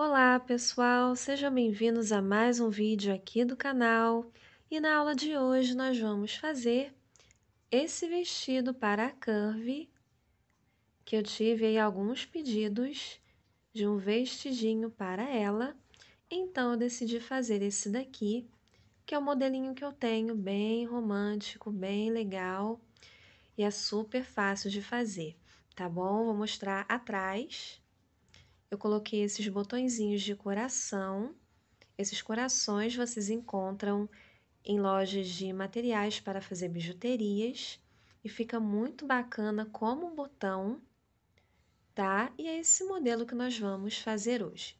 Olá pessoal, sejam bem-vindos a mais um vídeo aqui do canal e na aula de hoje nós vamos fazer esse vestido para a curve que eu tive aí alguns pedidos de um vestidinho para ela, então eu decidi fazer esse daqui que é o modelinho que eu tenho, bem romântico, bem legal e é super fácil de fazer, tá bom? Vou mostrar atrás eu coloquei esses botõezinhos de coração. Esses corações vocês encontram em lojas de materiais para fazer bijuterias e fica muito bacana como um botão, tá? E é esse modelo que nós vamos fazer hoje,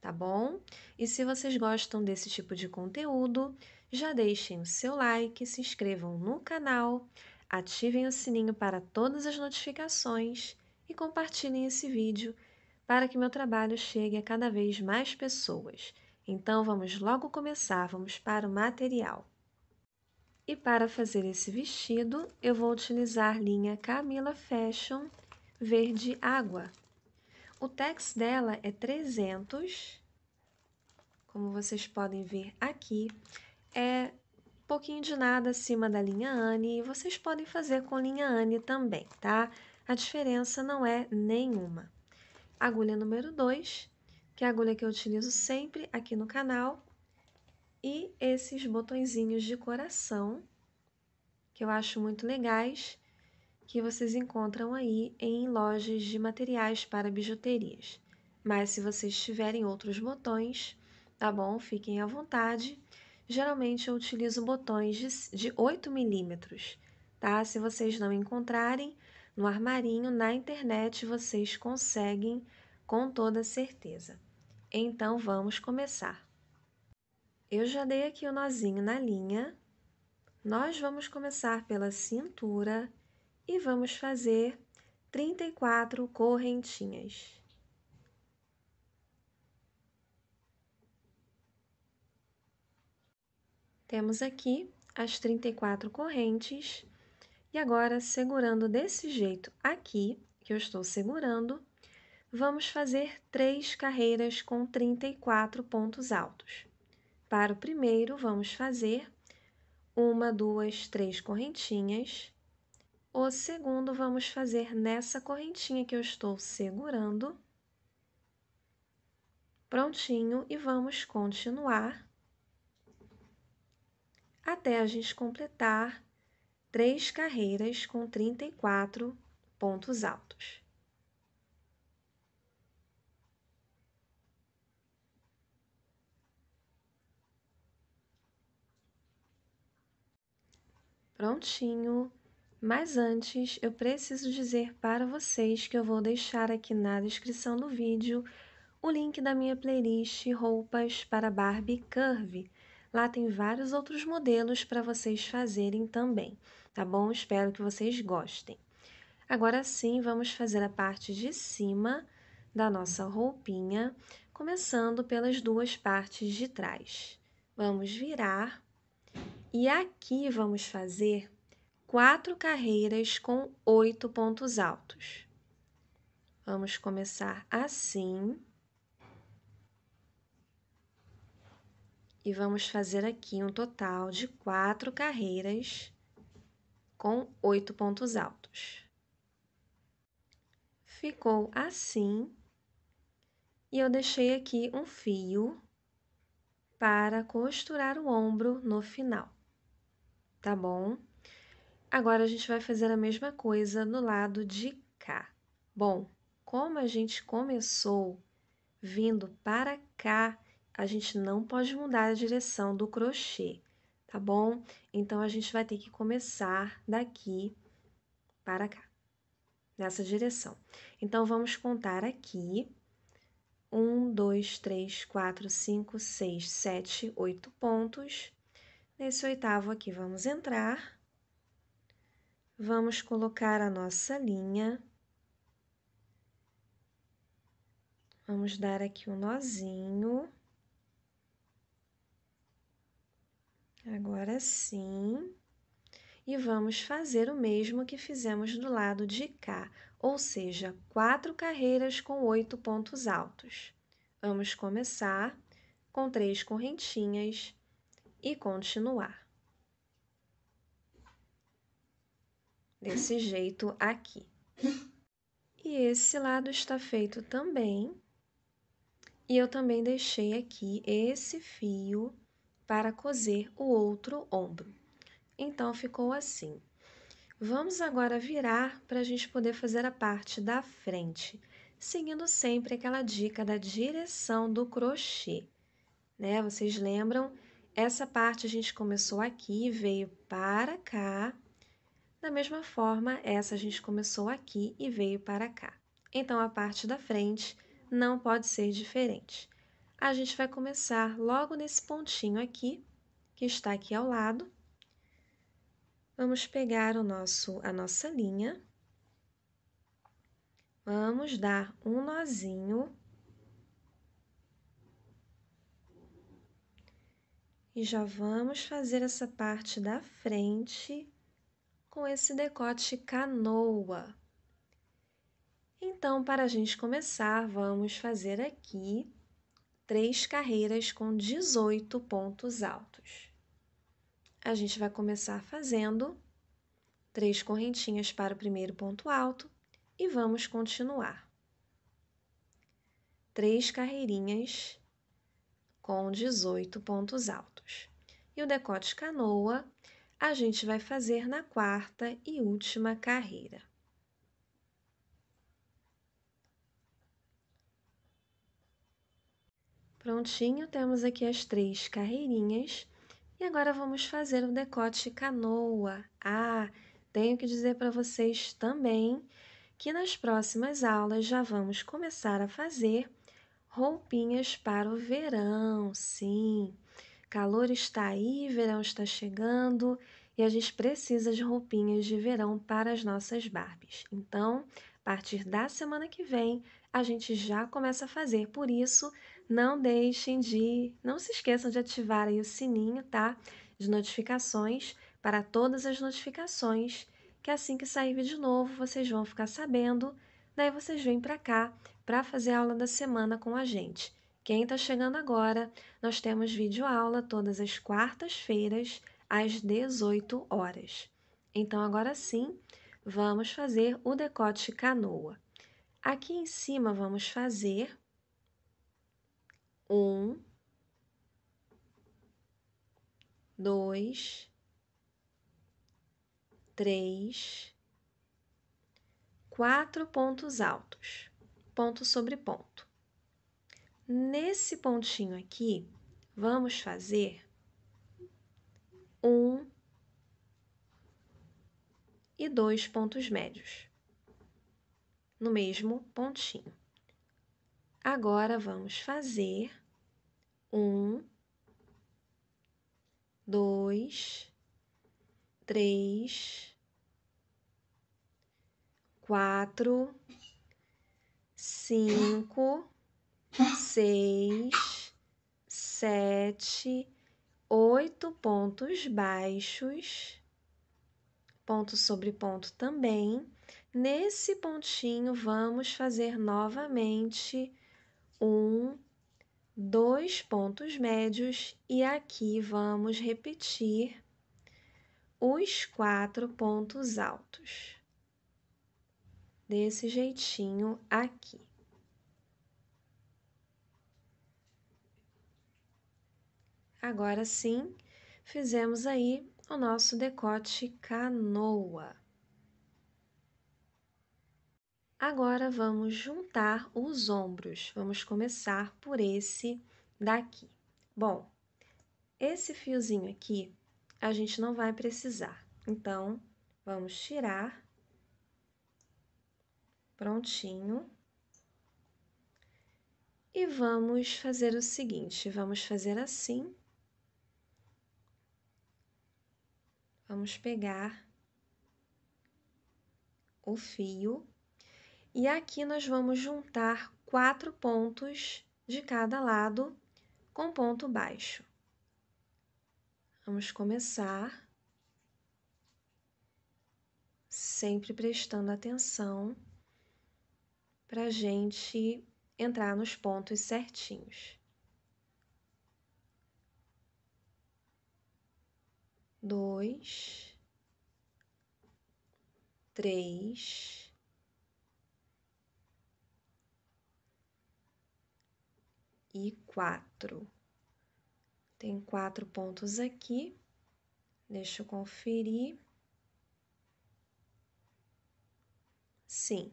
tá bom? E se vocês gostam desse tipo de conteúdo, já deixem o seu like, se inscrevam no canal, ativem o sininho para todas as notificações e compartilhem esse vídeo para que meu trabalho chegue a cada vez mais pessoas. Então vamos logo começar, vamos para o material. E para fazer esse vestido, eu vou utilizar linha Camila Fashion verde água. O tex dela é 300, como vocês podem ver aqui, é pouquinho de nada acima da linha Anne e vocês podem fazer com linha Anne também, tá? A diferença não é nenhuma agulha número 2, que é a agulha que eu utilizo sempre aqui no canal, e esses botõezinhos de coração, que eu acho muito legais, que vocês encontram aí em lojas de materiais para bijuterias. Mas se vocês tiverem outros botões, tá bom? Fiquem à vontade. Geralmente eu utilizo botões de, 8 milímetros, tá? Se vocês não encontrarem, no armarinho, na internet, vocês conseguem com toda certeza. Então vamos começar. Eu já dei aqui o nozinho na linha. Nós vamos começar pela cintura e vamos fazer 34 correntinhas. Temos aqui as 34 correntes e agora, segurando desse jeito aqui, que eu estou segurando, vamos fazer três carreiras com 34 pontos altos. Para o primeiro, vamos fazer uma, duas, três correntinhas. O segundo, vamos fazer nessa correntinha que eu estou segurando. Prontinho, e vamos continuar até a gente completar três carreiras com 34 pontos altos. Prontinho, mas antes eu preciso dizer para vocês que eu vou deixar aqui na descrição do vídeo o link da minha playlist Roupas para Barbie Curve Lá tem vários outros modelos para vocês fazerem também, tá bom? Espero que vocês gostem. Agora sim, vamos fazer a parte de cima da nossa roupinha, começando pelas duas partes de trás. Vamos virar e aqui vamos fazer quatro carreiras com oito pontos altos. Vamos começar assim. e vamos fazer aqui um total de quatro carreiras com oito pontos altos. Ficou assim e eu deixei aqui um fio para costurar o ombro no final, tá bom? Agora, a gente vai fazer a mesma coisa no lado de cá. Bom, como a gente começou vindo para cá, a gente não pode mudar a direção do crochê, tá bom? Então, a gente vai ter que começar daqui para cá, nessa direção. Então, vamos contar aqui. Um, dois, três, quatro, cinco, seis, sete, oito pontos. Nesse oitavo aqui, vamos entrar. Vamos colocar a nossa linha. Vamos dar aqui um nozinho. Agora sim. E vamos fazer o mesmo que fizemos do lado de cá, ou seja, quatro carreiras com oito pontos altos. Vamos começar com três correntinhas e continuar. Desse jeito aqui. E esse lado está feito também. E eu também deixei aqui esse fio para coser o outro ombro. Então ficou assim. Vamos agora virar para a gente poder fazer a parte da frente, seguindo sempre aquela dica da direção do crochê. Né? Vocês lembram? Essa parte a gente começou aqui, veio para cá. Da mesma forma, essa a gente começou aqui e veio para cá. Então, a parte da frente não pode ser diferente a gente vai começar logo nesse pontinho aqui, que está aqui ao lado. Vamos pegar o nosso, a nossa linha. Vamos dar um nozinho. E já vamos fazer essa parte da frente com esse decote canoa. Então, para a gente começar, vamos fazer aqui três carreiras com 18 pontos altos. A gente vai começar fazendo três correntinhas para o primeiro ponto alto e vamos continuar. Três carreirinhas com 18 pontos altos. E o decote canoa a gente vai fazer na quarta e última carreira. Prontinho, temos aqui as três carreirinhas. E agora vamos fazer o decote canoa. Ah, tenho que dizer para vocês também que nas próximas aulas já vamos começar a fazer roupinhas para o verão, sim. Calor está aí, verão está chegando e a gente precisa de roupinhas de verão para as nossas Barbies. Então, a partir da semana que vem, a gente já começa a fazer, por isso não deixem de, não se esqueçam de aí o sininho, tá? De notificações para todas as notificações, que assim que sair vídeo novo vocês vão ficar sabendo. Daí vocês vêm para cá para fazer a aula da semana com a gente. Quem está chegando agora, nós temos vídeo aula todas as quartas-feiras às 18 horas. Então agora sim, vamos fazer o decote canoa. Aqui em cima vamos fazer um, dois, três, quatro pontos altos, ponto sobre ponto. Nesse pontinho aqui, vamos fazer um e dois pontos médios no mesmo pontinho. Agora vamos fazer um, dois, três, quatro, cinco, seis, sete, oito pontos baixos, ponto sobre ponto também. Nesse pontinho, vamos fazer novamente um dois pontos médios e aqui vamos repetir os quatro pontos altos. Desse jeitinho aqui. Agora sim, fizemos aí o nosso decote canoa. Agora vamos juntar os ombros. Vamos começar por esse daqui. Bom, esse fiozinho aqui a gente não vai precisar. Então, vamos tirar. Prontinho. E vamos fazer o seguinte, vamos fazer assim. Vamos pegar o fio e aqui nós vamos juntar quatro pontos de cada lado com ponto baixo. Vamos começar, sempre prestando atenção para a gente entrar nos pontos certinhos. Dois, três, e quatro. Tem quatro pontos aqui. Deixa eu conferir. Sim,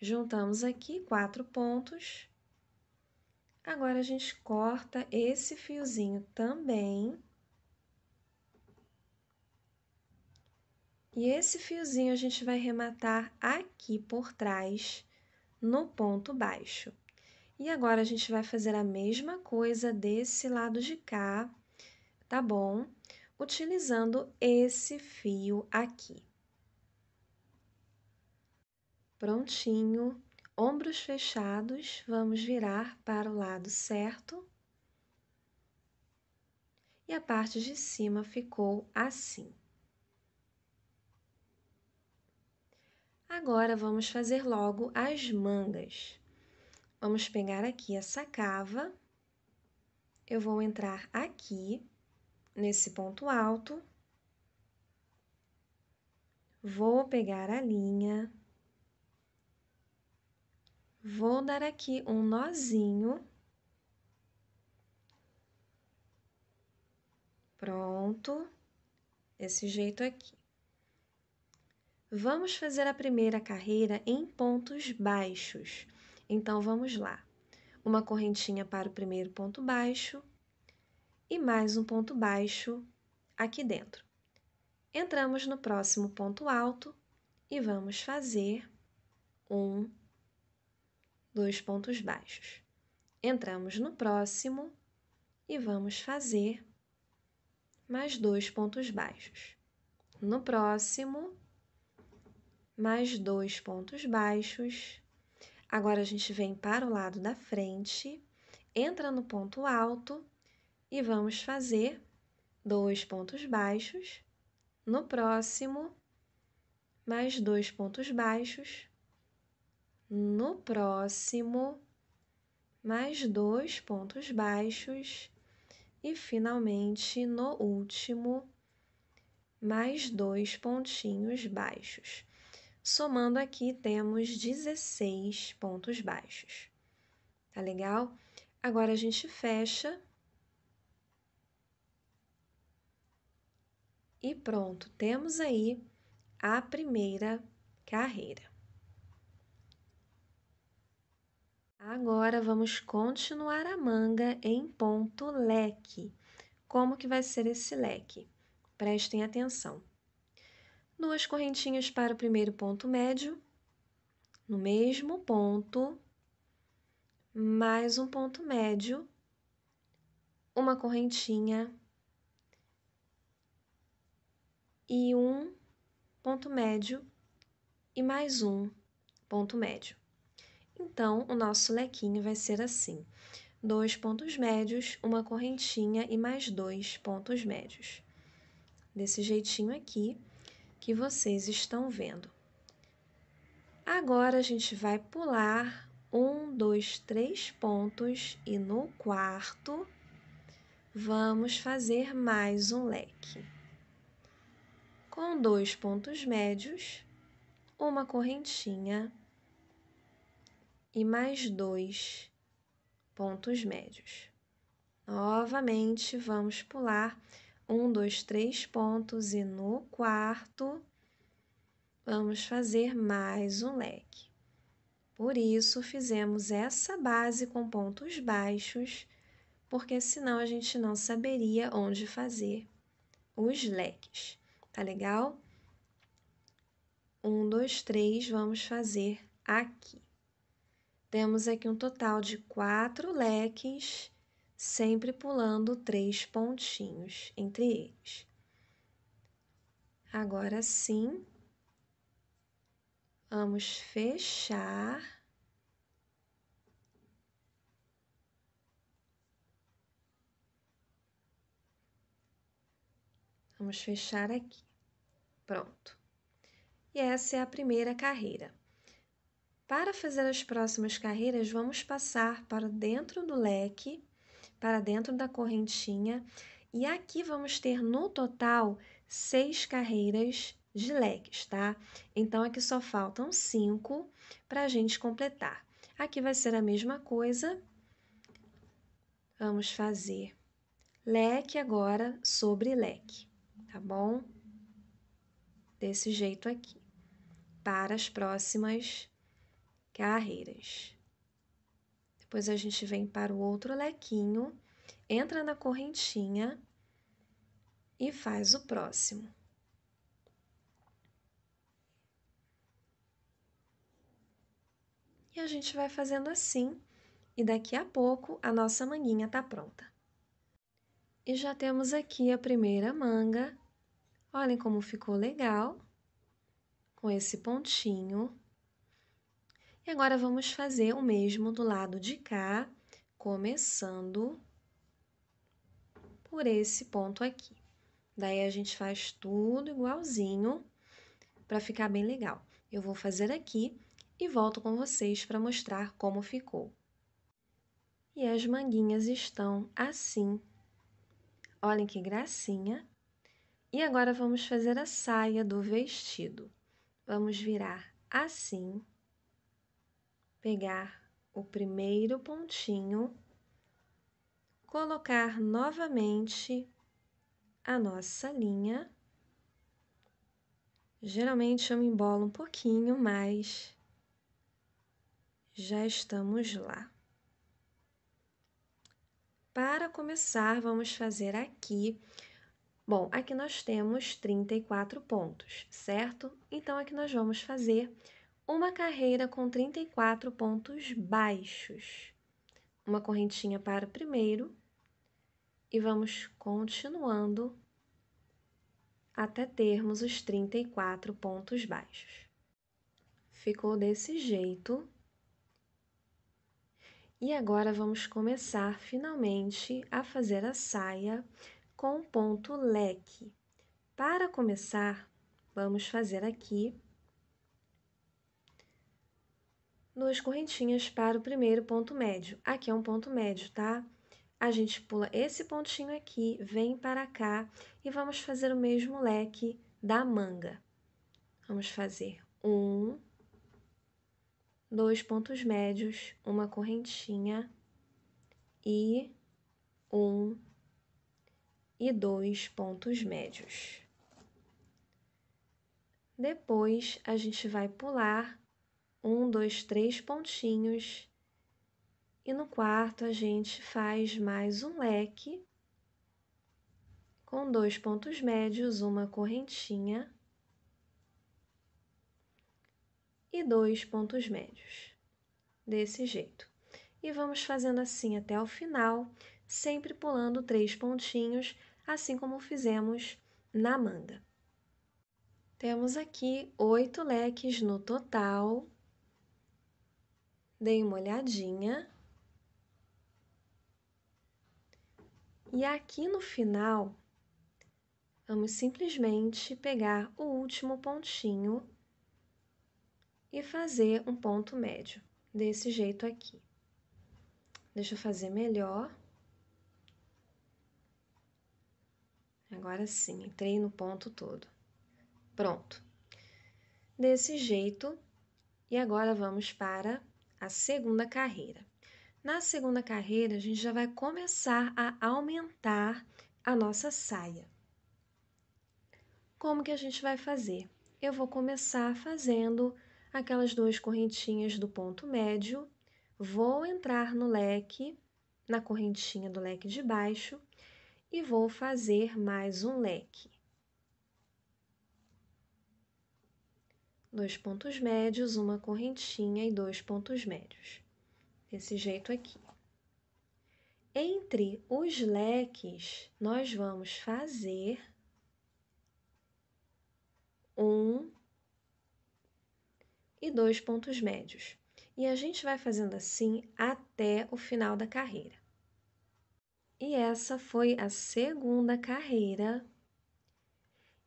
juntamos aqui quatro pontos. Agora, a gente corta esse fiozinho também. E esse fiozinho a gente vai rematar aqui por trás, no ponto baixo. E agora a gente vai fazer a mesma coisa desse lado de cá, tá bom? Utilizando esse fio aqui. Prontinho, ombros fechados, vamos virar para o lado certo. E a parte de cima ficou assim. Agora, vamos fazer logo as mangas. Vamos pegar aqui essa cava. Eu vou entrar aqui, nesse ponto alto. Vou pegar a linha. Vou dar aqui um nozinho. Pronto. Desse jeito aqui. Vamos fazer a primeira carreira em pontos baixos. Então vamos lá. Uma correntinha para o primeiro ponto baixo e mais um ponto baixo aqui dentro. Entramos no próximo ponto alto e vamos fazer um, dois pontos baixos. Entramos no próximo e vamos fazer mais dois pontos baixos. No próximo, mais dois pontos baixos Agora a gente vem para o lado da frente, entra no ponto alto e vamos fazer dois pontos baixos. No próximo, mais dois pontos baixos. No próximo, mais dois pontos baixos. E finalmente, no último, mais dois pontinhos baixos. Somando aqui, temos 16 pontos baixos. Tá legal? Agora a gente fecha. E pronto, temos aí a primeira carreira. Agora vamos continuar a manga em ponto leque. Como que vai ser esse leque? Prestem atenção duas correntinhas para o primeiro ponto médio, no mesmo ponto, mais um ponto médio, uma correntinha e um ponto médio e mais um ponto médio. Então, o nosso lequinho vai ser assim: dois pontos médios, uma correntinha e mais dois pontos médios. Desse jeitinho aqui que vocês estão vendo. Agora a gente vai pular um, dois, três pontos e no quarto vamos fazer mais um leque. Com dois pontos médios, uma correntinha e mais dois pontos médios. Novamente vamos pular um, dois, três pontos e no quarto vamos fazer mais um leque. Por isso, fizemos essa base com pontos baixos, porque senão a gente não saberia onde fazer os leques, tá legal? Um, dois, três, vamos fazer aqui. Temos aqui um total de quatro leques sempre pulando três pontinhos entre eles. Agora sim, vamos fechar. Vamos fechar aqui. Pronto. E essa é a primeira carreira. Para fazer as próximas carreiras, vamos passar para dentro do leque para dentro da correntinha. E aqui vamos ter no total seis carreiras de legs, tá? Então, aqui só faltam cinco para a gente completar. Aqui vai ser a mesma coisa. Vamos fazer leque agora sobre leque, tá bom? Desse jeito aqui, para as próximas carreiras. Depois a gente vem para o outro lequinho, entra na correntinha e faz o próximo. E a gente vai fazendo assim, e daqui a pouco a nossa manguinha tá pronta. E já temos aqui a primeira manga. Olhem como ficou legal, com esse pontinho. E agora vamos fazer o mesmo do lado de cá, começando por esse ponto aqui. Daí a gente faz tudo igualzinho para ficar bem legal. Eu vou fazer aqui e volto com vocês para mostrar como ficou. E as manguinhas estão assim. Olhem que gracinha. E agora vamos fazer a saia do vestido. Vamos virar assim pegar o primeiro pontinho, colocar novamente a nossa linha. Geralmente eu me embolo um pouquinho, mas já estamos lá. Para começar, vamos fazer aqui. Bom, aqui nós temos 34 pontos, certo? Então, aqui nós vamos fazer uma carreira com 34 pontos baixos, uma correntinha para o primeiro e vamos continuando até termos os 34 pontos baixos. Ficou desse jeito. E agora vamos começar finalmente a fazer a saia com ponto leque. Para começar, vamos fazer aqui duas correntinhas para o primeiro ponto médio. Aqui é um ponto médio, tá? A gente pula esse pontinho aqui, vem para cá e vamos fazer o mesmo leque da manga. Vamos fazer um, dois pontos médios, uma correntinha e um e dois pontos médios. Depois, a gente vai pular um, dois, três pontinhos. E no quarto, a gente faz mais um leque com dois pontos médios, uma correntinha e dois pontos médios, desse jeito. E vamos fazendo assim até o final, sempre pulando três pontinhos, assim como fizemos na manga. Temos aqui oito leques no total Dei uma olhadinha. E aqui no final, vamos simplesmente pegar o último pontinho e fazer um ponto médio, desse jeito aqui. Deixa eu fazer melhor. Agora sim, entrei no ponto todo. Pronto. Desse jeito. E agora vamos para a segunda carreira. Na segunda carreira, a gente já vai começar a aumentar a nossa saia. Como que a gente vai fazer? Eu vou começar fazendo aquelas duas correntinhas do ponto médio, vou entrar no leque, na correntinha do leque de baixo, e vou fazer mais um leque. dois pontos médios, uma correntinha e dois pontos médios. Desse jeito aqui. Entre os leques, nós vamos fazer um e dois pontos médios. E a gente vai fazendo assim até o final da carreira. E essa foi a segunda carreira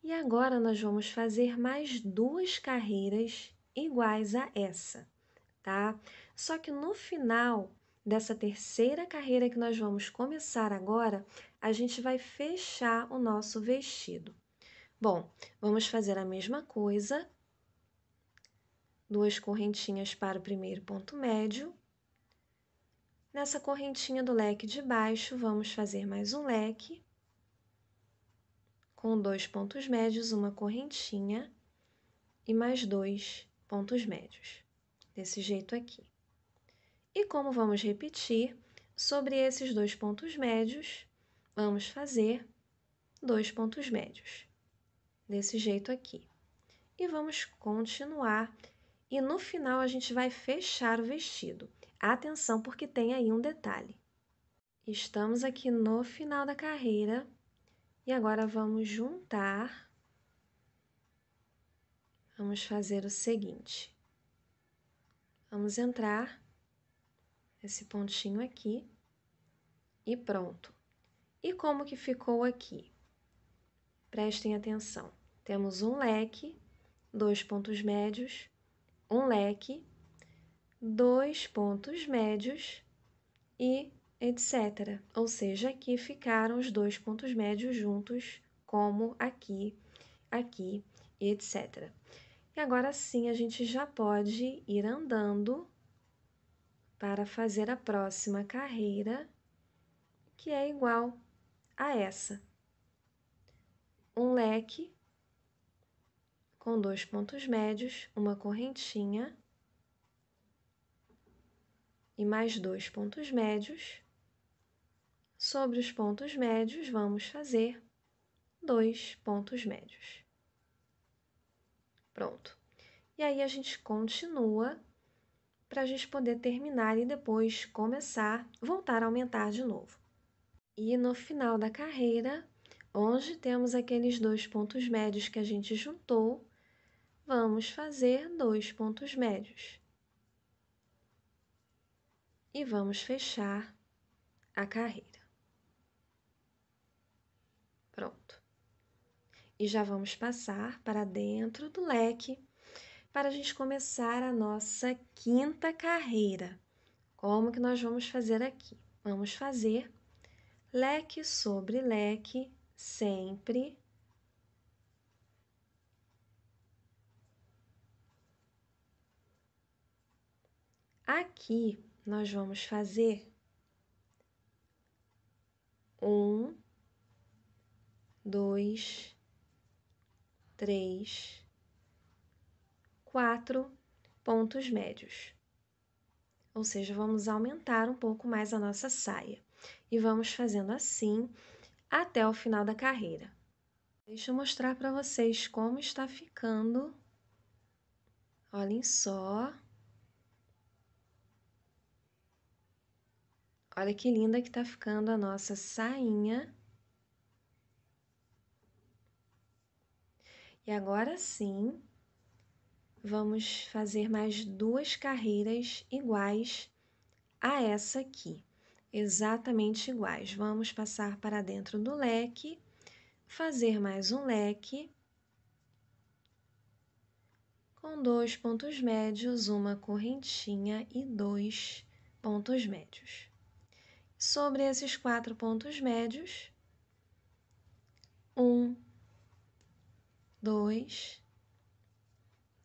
e agora nós vamos fazer mais duas carreiras iguais a essa, tá? Só que no final dessa terceira carreira que nós vamos começar agora, a gente vai fechar o nosso vestido. Bom, vamos fazer a mesma coisa. Duas correntinhas para o primeiro ponto médio. Nessa correntinha do leque de baixo, vamos fazer mais um leque com dois pontos médios, uma correntinha e mais dois pontos médios, desse jeito aqui. E como vamos repetir, sobre esses dois pontos médios, vamos fazer dois pontos médios, desse jeito aqui. E vamos continuar, e no final a gente vai fechar o vestido. Atenção, porque tem aí um detalhe. Estamos aqui no final da carreira e agora vamos juntar. Vamos fazer o seguinte. Vamos entrar esse pontinho aqui e pronto. E como que ficou aqui? Prestem atenção. Temos um leque, dois pontos médios, um leque, dois pontos médios e etc. Ou seja, aqui ficaram os dois pontos médios juntos, como aqui, aqui e etc. E agora sim a gente já pode ir andando para fazer a próxima carreira, que é igual a essa. Um leque com dois pontos médios, uma correntinha e mais dois pontos médios. Sobre os pontos médios, vamos fazer dois pontos médios. Pronto. E aí a gente continua para a gente poder terminar e depois começar, voltar a aumentar de novo. E no final da carreira, onde temos aqueles dois pontos médios que a gente juntou, vamos fazer dois pontos médios. E vamos fechar a carreira. E já vamos passar para dentro do leque para a gente começar a nossa quinta carreira. Como que nós vamos fazer aqui? Vamos fazer leque sobre leque, sempre Aqui nós vamos fazer um, dois, três, quatro pontos médios. Ou seja, vamos aumentar um pouco mais a nossa saia e vamos fazendo assim até o final da carreira. Deixa eu mostrar para vocês como está ficando. Olhem só. Olha que linda que está ficando a nossa sainha E agora sim, vamos fazer mais duas carreiras iguais a essa aqui, exatamente iguais. Vamos passar para dentro do leque, fazer mais um leque, com dois pontos médios, uma correntinha e dois pontos médios. Sobre esses quatro pontos médios, um dois,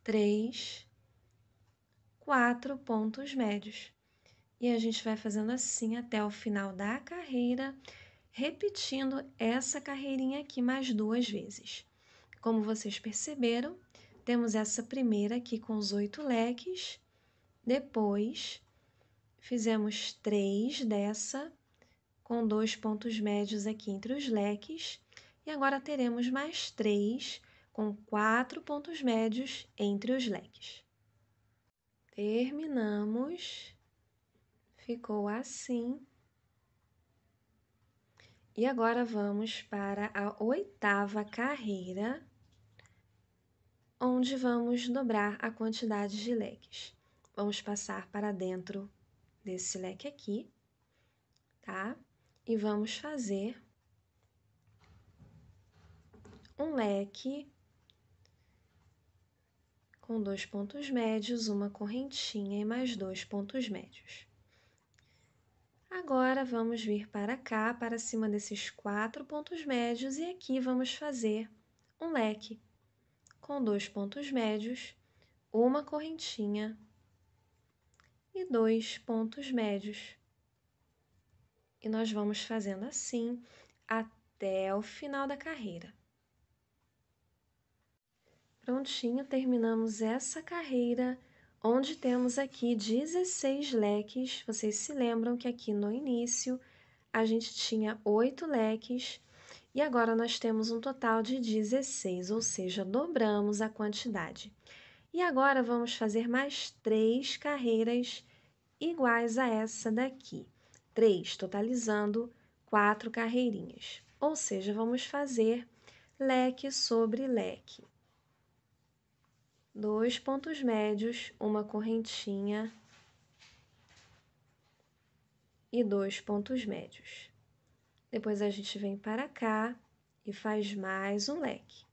três, quatro pontos médios. E a gente vai fazendo assim até o final da carreira, repetindo essa carreirinha aqui mais duas vezes. Como vocês perceberam, temos essa primeira aqui com os oito leques, depois fizemos três dessa, com dois pontos médios aqui entre os leques, e agora teremos mais três com quatro pontos médios entre os leques. Terminamos. Ficou assim. E agora vamos para a oitava carreira, onde vamos dobrar a quantidade de leques. Vamos passar para dentro desse leque aqui, tá? E vamos fazer um leque com dois pontos médios, uma correntinha e mais dois pontos médios. Agora vamos vir para cá, para cima desses quatro pontos médios e aqui vamos fazer um leque com dois pontos médios, uma correntinha e dois pontos médios. E nós vamos fazendo assim até o final da carreira. Prontinho, terminamos essa carreira, onde temos aqui 16 leques. Vocês se lembram que aqui no início a gente tinha 8 leques e agora nós temos um total de 16, ou seja, dobramos a quantidade. E agora vamos fazer mais três carreiras iguais a essa daqui. Três, totalizando quatro carreirinhas. Ou seja, vamos fazer leque sobre leque dois pontos médios, uma correntinha e dois pontos médios. Depois a gente vem para cá e faz mais um leque.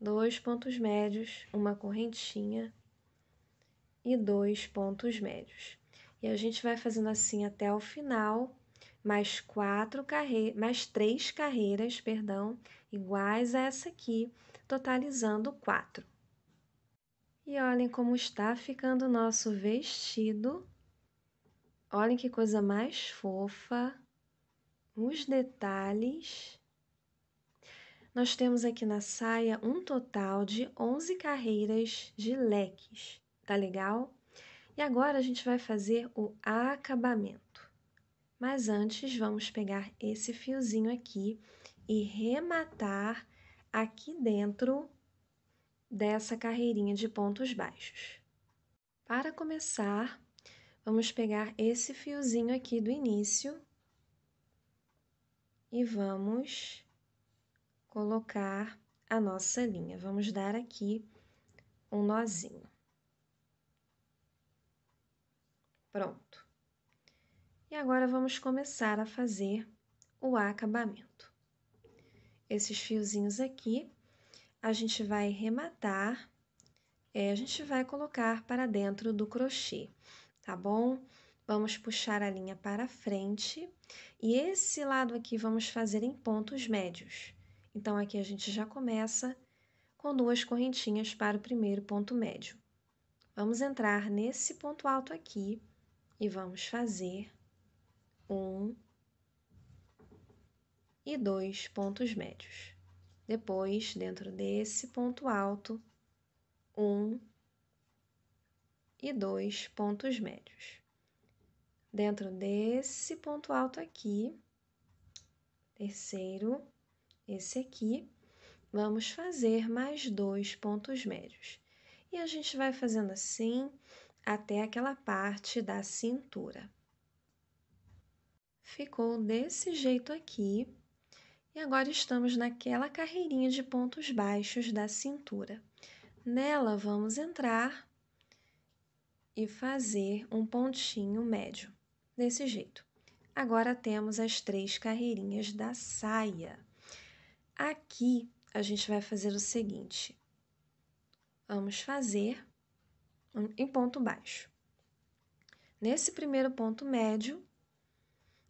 Dois pontos médios, uma correntinha e dois pontos médios. E a gente vai fazendo assim até o final, mais quatro carreiras, mais três carreiras, perdão, iguais a essa aqui, totalizando quatro. E olhem como está ficando o nosso vestido. Olhem que coisa mais fofa. Os detalhes. Nós temos aqui na saia um total de 11 carreiras de leques. Tá legal? E agora a gente vai fazer o acabamento. Mas antes, vamos pegar esse fiozinho aqui e rematar aqui dentro dessa carreirinha de pontos baixos. Para começar, vamos pegar esse fiozinho aqui do início e vamos colocar a nossa linha. Vamos dar aqui um nozinho. Pronto. E agora vamos começar a fazer o acabamento. Esses fiozinhos aqui a gente vai rematar, é, a gente vai colocar para dentro do crochê, tá bom? Vamos puxar a linha para frente e esse lado aqui vamos fazer em pontos médios. Então, aqui a gente já começa com duas correntinhas para o primeiro ponto médio. Vamos entrar nesse ponto alto aqui e vamos fazer um e dois pontos médios. Depois, dentro desse ponto alto, um e dois pontos médios. Dentro desse ponto alto aqui, terceiro, esse aqui, vamos fazer mais dois pontos médios. E a gente vai fazendo assim até aquela parte da cintura. Ficou desse jeito aqui e agora estamos naquela carreirinha de pontos baixos da cintura. Nela vamos entrar e fazer um pontinho médio, desse jeito. Agora temos as três carreirinhas da saia. Aqui a gente vai fazer o seguinte: vamos fazer um, em ponto baixo. Nesse primeiro ponto médio,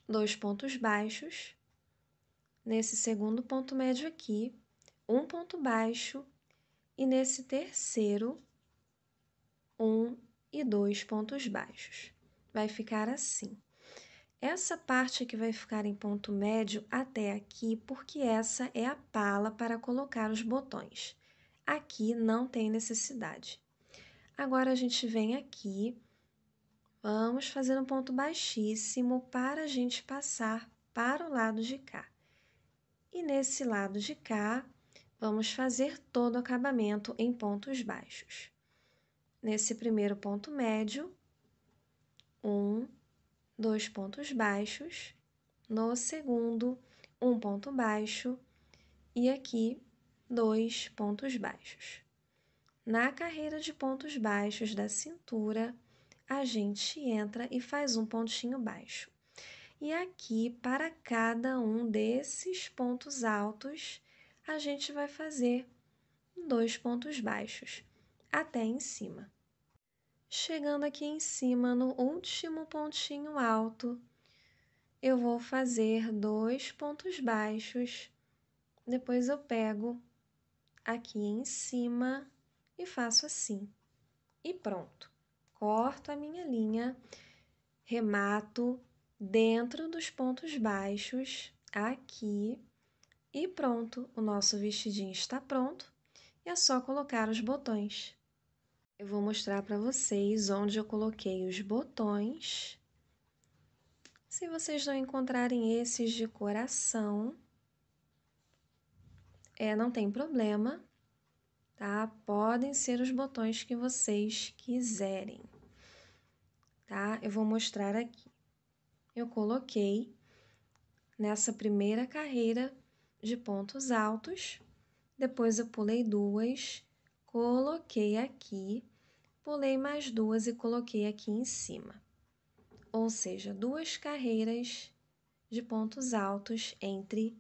dois pontos baixos nesse segundo ponto médio aqui, um ponto baixo, e nesse terceiro, um e dois pontos baixos. Vai ficar assim. Essa parte que vai ficar em ponto médio até aqui, porque essa é a pala para colocar os botões. Aqui não tem necessidade. Agora, a gente vem aqui, vamos fazer um ponto baixíssimo para a gente passar para o lado de cá. E nesse lado de cá, vamos fazer todo o acabamento em pontos baixos. Nesse primeiro ponto médio, um, dois pontos baixos. No segundo, um ponto baixo. E aqui, dois pontos baixos. Na carreira de pontos baixos da cintura, a gente entra e faz um pontinho baixo. E aqui, para cada um desses pontos altos, a gente vai fazer dois pontos baixos, até em cima. Chegando aqui em cima, no último pontinho alto, eu vou fazer dois pontos baixos, depois eu pego aqui em cima e faço assim. E pronto. Corto a minha linha, remato dentro dos pontos baixos, aqui. E pronto, o nosso vestidinho está pronto e é só colocar os botões. Eu vou mostrar para vocês onde eu coloquei os botões. Se vocês não encontrarem esses de coração, é, não tem problema, tá? Podem ser os botões que vocês quiserem, tá? Eu vou mostrar aqui eu coloquei nessa primeira carreira de pontos altos, depois eu pulei duas, coloquei aqui, pulei mais duas e coloquei aqui em cima. Ou seja, duas carreiras de pontos altos entre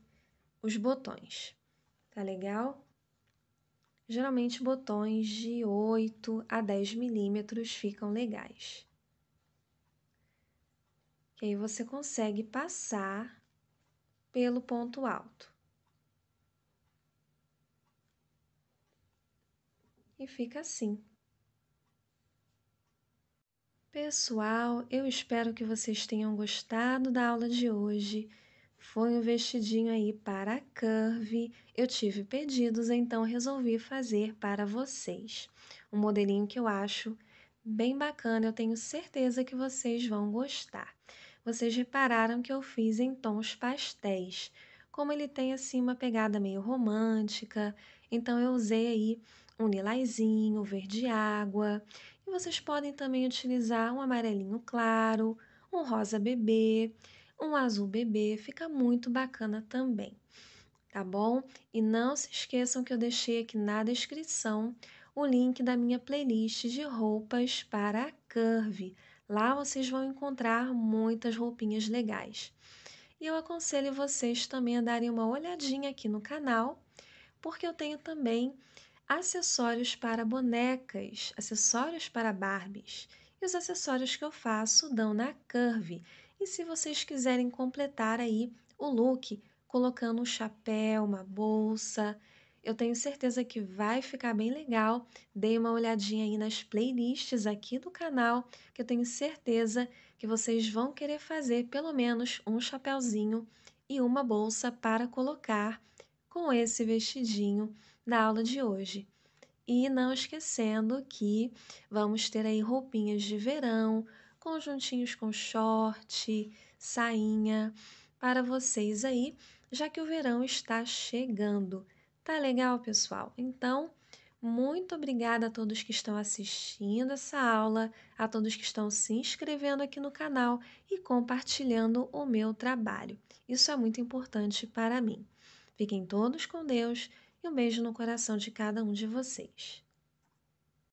os botões. Tá legal? Geralmente botões de 8 a 10 milímetros ficam legais. E aí você consegue passar pelo ponto alto. E fica assim. Pessoal, eu espero que vocês tenham gostado da aula de hoje. Foi um vestidinho aí para a curve. Eu tive pedidos, então resolvi fazer para vocês. Um modelinho que eu acho bem bacana, eu tenho certeza que vocês vão gostar. Vocês repararam que eu fiz em tons pastéis. Como ele tem assim uma pegada meio romântica, então eu usei aí um lilazinho, verde água. E vocês podem também utilizar um amarelinho claro, um rosa bebê, um azul bebê, fica muito bacana também. Tá bom? E não se esqueçam que eu deixei aqui na descrição o link da minha playlist de roupas para curve. Lá vocês vão encontrar muitas roupinhas legais. E eu aconselho vocês também a darem uma olhadinha aqui no canal, porque eu tenho também acessórios para bonecas, acessórios para Barbies. E os acessórios que eu faço dão na Curve. E se vocês quiserem completar aí o look, colocando um chapéu, uma bolsa, eu tenho certeza que vai ficar bem legal. Dei uma olhadinha aí nas playlists aqui do canal, que eu tenho certeza que vocês vão querer fazer pelo menos um chapéuzinho e uma bolsa para colocar com esse vestidinho da aula de hoje. E não esquecendo que vamos ter aí roupinhas de verão, conjuntinhos com short, sainha para vocês aí, já que o verão está chegando. Tá legal, pessoal? Então, muito obrigada a todos que estão assistindo essa aula, a todos que estão se inscrevendo aqui no canal e compartilhando o meu trabalho. Isso é muito importante para mim. Fiquem todos com Deus e um beijo no coração de cada um de vocês.